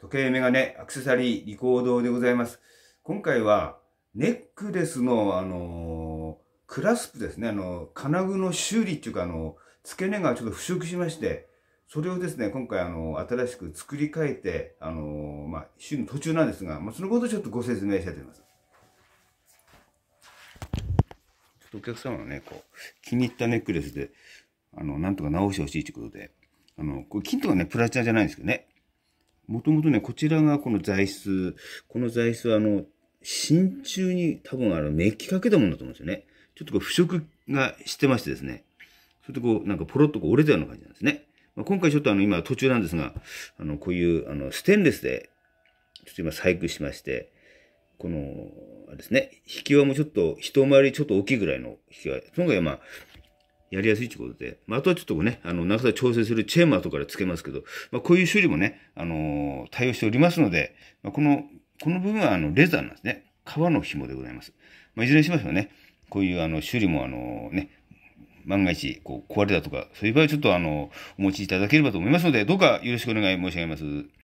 時計、メガネ、アクセサリー、リコードでございます。今回は、ネックレスの、あのー、クラスプですね、あの、金具の修理っていうか、あの、付け根がちょっと腐食しまして、それをですね、今回、あの、新しく作り変えて、あのー、まあ、週の途中なんですが、まあ、そのことをちょっとご説明したいと思います。ちょっとお客様のね、こう、気に入ったネックレスで、あの、なんとか直してほしいということで、あの、これ金とかね、プラチナじゃないんですけどね、もともとね、こちらがこの材質、この材質はあの、真鍮に多分あの、メッキかけたものだと思うんですよね。ちょっとこう腐食がしてましてですね。それでこう、なんかポロッとこう折れたような感じなんですね。まあ、今回ちょっとあの、今途中なんですが、あの、こういう、あの、ステンレスで、ちょっと今細工しまして、この、あれですね、引き輪もちょっと一回りちょっと大きいぐらいの引き輪。その方がまあ、やりやすいということで、まあ、あとはちょっとね、あの、長さ調整するチェーンマーとかでつけますけど、まあ、こういう修理もね、あのー、対応しておりますので、まあ、この、この部分はあの、レザーなんですね。革の紐でございます。まあ、いずれにしましてもね、こういうあの、修理もあの、ね、万が一、こう、壊れたとか、そういう場合はちょっとあの、お持ちいただければと思いますので、どうかよろしくお願い申し上げます。